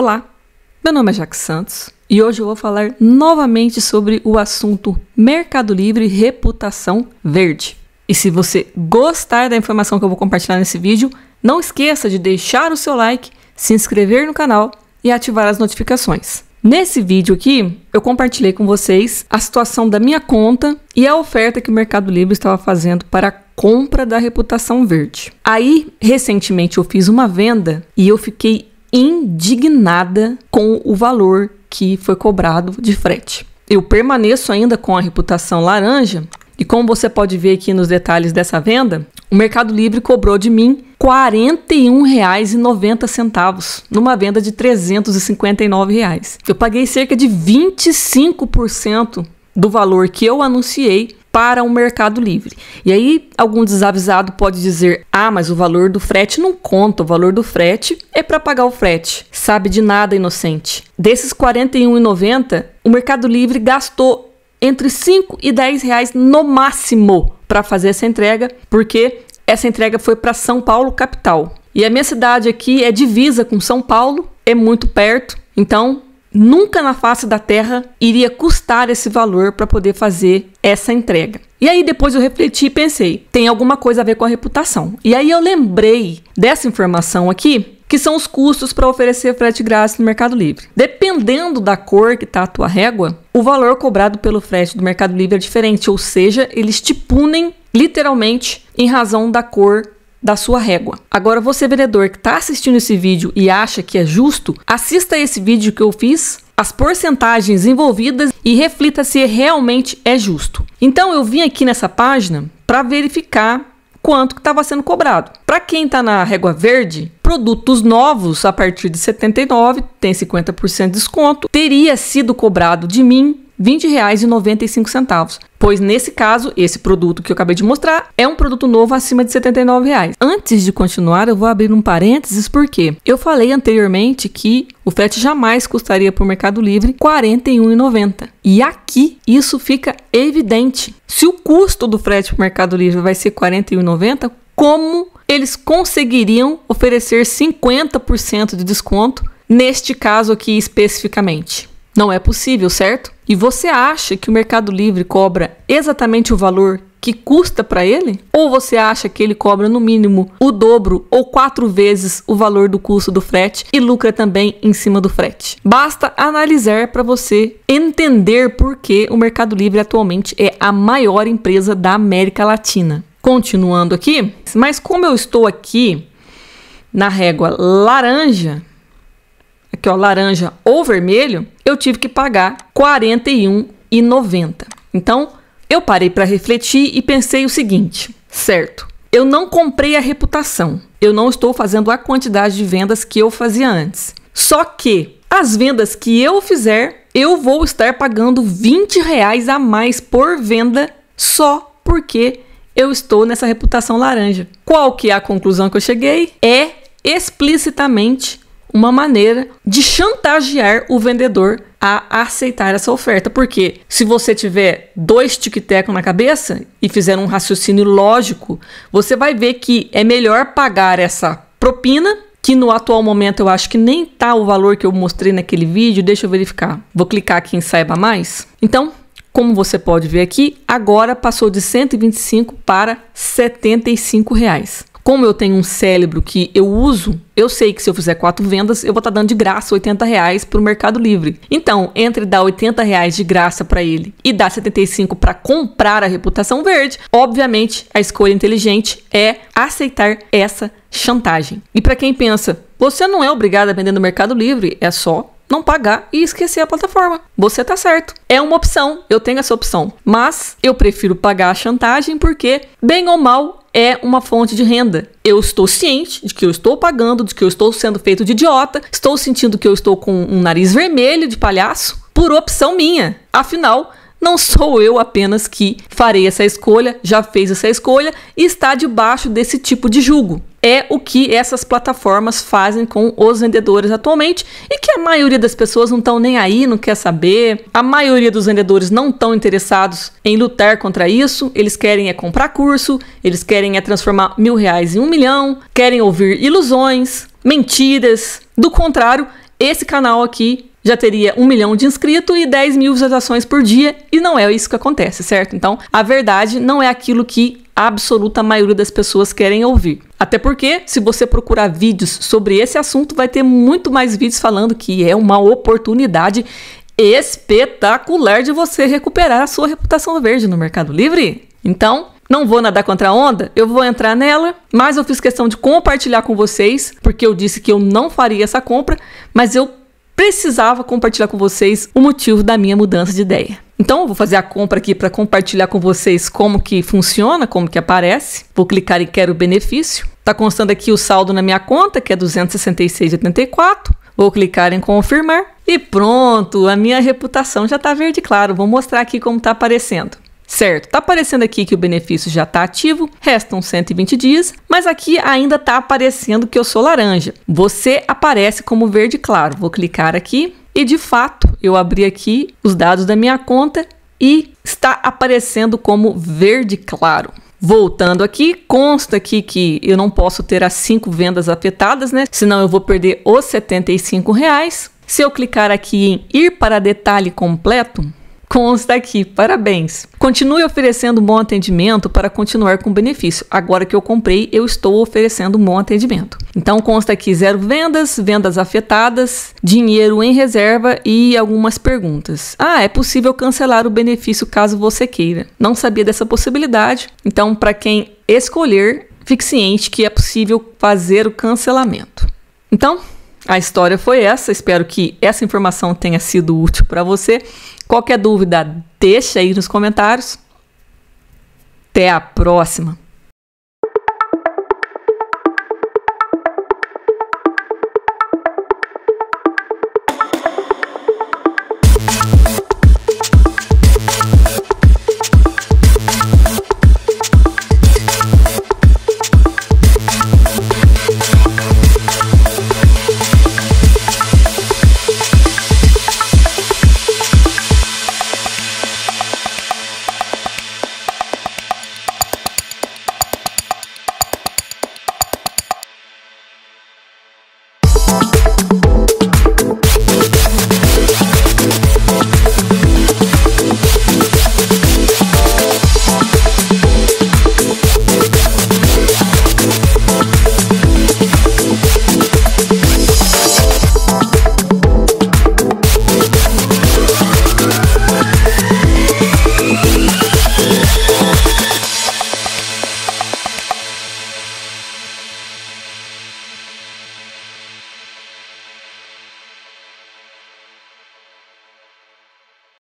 Olá, meu nome é Jack Santos e hoje eu vou falar novamente sobre o assunto Mercado Livre e Reputação Verde. E se você gostar da informação que eu vou compartilhar nesse vídeo, não esqueça de deixar o seu like, se inscrever no canal e ativar as notificações. Nesse vídeo aqui, eu compartilhei com vocês a situação da minha conta e a oferta que o Mercado Livre estava fazendo para a compra da reputação verde. Aí, recentemente, eu fiz uma venda e eu fiquei indignada com o valor que foi cobrado de frete. Eu permaneço ainda com a reputação laranja e como você pode ver aqui nos detalhes dessa venda, o Mercado Livre cobrou de mim R$ 41,90 numa venda de R$ 359. Reais. Eu paguei cerca de 25% do valor que eu anunciei para o Mercado Livre. E aí, algum desavisado pode dizer: ah, mas o valor do frete não conta, o valor do frete é para pagar o frete. Sabe de nada, inocente. Desses R$ 41,90, o Mercado Livre gastou entre 5 e 10 reais no máximo para fazer essa entrega, porque essa entrega foi para São Paulo, capital. E a minha cidade aqui é divisa com São Paulo, é muito perto, então nunca na face da Terra iria custar esse valor para poder fazer essa entrega. E aí depois eu refleti e pensei, tem alguma coisa a ver com a reputação. E aí eu lembrei dessa informação aqui, que são os custos para oferecer frete grátis no Mercado Livre. Dependendo da cor que está a tua régua, o valor cobrado pelo frete do Mercado Livre é diferente, ou seja, eles te punem literalmente em razão da cor da sua régua. Agora, você vendedor que está assistindo esse vídeo e acha que é justo, assista esse vídeo que eu fiz, as porcentagens envolvidas e reflita se realmente é justo. Então, eu vim aqui nessa página para verificar quanto que estava sendo cobrado. Para quem está na régua verde, produtos novos a partir de 79 tem 50% de desconto. Teria sido cobrado de mim R$ 20,95, pois nesse caso, esse produto que eu acabei de mostrar é um produto novo acima de R$ 79,00. Antes de continuar, eu vou abrir um parênteses porque eu falei anteriormente que o frete jamais custaria para o Mercado Livre R$ 41,90. E aqui isso fica evidente. Se o custo do frete para o Mercado Livre vai ser R$ 41,90, como eles conseguiriam oferecer 50% de desconto neste caso aqui especificamente? Não é possível, certo? E você acha que o Mercado Livre cobra exatamente o valor que custa para ele? Ou você acha que ele cobra no mínimo o dobro ou quatro vezes o valor do custo do frete e lucra também em cima do frete? Basta analisar para você entender por que o Mercado Livre atualmente é a maior empresa da América Latina. Continuando aqui, mas como eu estou aqui na régua laranja, que é o laranja ou vermelho, eu tive que pagar R$ 41,90. Então, eu parei para refletir e pensei o seguinte: certo, eu não comprei a reputação. Eu não estou fazendo a quantidade de vendas que eu fazia antes. Só que as vendas que eu fizer, eu vou estar pagando 20 reais a mais por venda só porque eu estou nessa reputação laranja. Qual que é a conclusão que eu cheguei? É explicitamente uma maneira de chantagear o vendedor a aceitar essa oferta. Porque se você tiver dois tic-tac na cabeça e fizer um raciocínio lógico, você vai ver que é melhor pagar essa propina, que no atual momento eu acho que nem tá o valor que eu mostrei naquele vídeo. Deixa eu verificar. Vou clicar aqui em saiba mais. Então, como você pode ver aqui, agora passou de 125 para 75 reais. Como eu tenho um cérebro que eu uso, eu sei que se eu fizer quatro vendas, eu vou estar tá dando de graça 80 reais para o Mercado Livre. Então, entre dar 80 reais de graça para ele e dar 75 para comprar a reputação verde, obviamente a escolha inteligente é aceitar essa chantagem. E para quem pensa, você não é obrigado a vender no Mercado Livre, é só não pagar e esquecer a plataforma. Você tá certo. É uma opção, eu tenho essa opção. Mas eu prefiro pagar a chantagem porque, bem ou mal, é uma fonte de renda. Eu estou ciente de que eu estou pagando, de que eu estou sendo feito de idiota, estou sentindo que eu estou com um nariz vermelho de palhaço por opção minha. Afinal, não sou eu apenas que farei essa escolha, já fez essa escolha e está debaixo desse tipo de julgo. É o que essas plataformas fazem com os vendedores atualmente e que a maioria das pessoas não estão nem aí, não quer saber. A maioria dos vendedores não estão interessados em lutar contra isso. Eles querem é comprar curso, eles querem é transformar mil reais em um milhão, querem ouvir ilusões, mentiras. Do contrário, esse canal aqui já teria um milhão de inscritos e 10 mil visualizações por dia, e não é isso que acontece, certo? Então, a verdade não é aquilo que a absoluta maioria das pessoas querem ouvir. Até porque, se você procurar vídeos sobre esse assunto, vai ter muito mais vídeos falando que é uma oportunidade espetacular de você recuperar a sua reputação verde no Mercado Livre. Então, não vou nadar contra a onda, eu vou entrar nela, mas eu fiz questão de compartilhar com vocês, porque eu disse que eu não faria essa compra, mas eu precisava compartilhar com vocês o motivo da minha mudança de ideia. Então, eu vou fazer a compra aqui para compartilhar com vocês como que funciona, como que aparece. Vou clicar em quero benefício. Tá constando aqui o saldo na minha conta, que é 266,84. Vou clicar em confirmar e pronto, a minha reputação já está verde claro. Vou mostrar aqui como está aparecendo. Certo, tá aparecendo aqui que o benefício já está ativo, restam 120 dias, mas aqui ainda tá aparecendo que eu sou laranja. Você aparece como verde claro. Vou clicar aqui e de fato eu abri aqui os dados da minha conta e está aparecendo como verde claro. Voltando aqui, consta aqui que eu não posso ter as cinco vendas afetadas, né? Senão eu vou perder os R$ 75. Reais. Se eu clicar aqui em ir para detalhe completo, Consta aqui, parabéns. Continue oferecendo um bom atendimento para continuar com o benefício. Agora que eu comprei, eu estou oferecendo um bom atendimento. Então consta aqui zero vendas, vendas afetadas, dinheiro em reserva e algumas perguntas. Ah, é possível cancelar o benefício caso você queira. Não sabia dessa possibilidade. Então, para quem escolher, fique ciente que é possível fazer o cancelamento. Então, a história foi essa. Espero que essa informação tenha sido útil para você. Qualquer dúvida, deixa aí nos comentários. Até a próxima!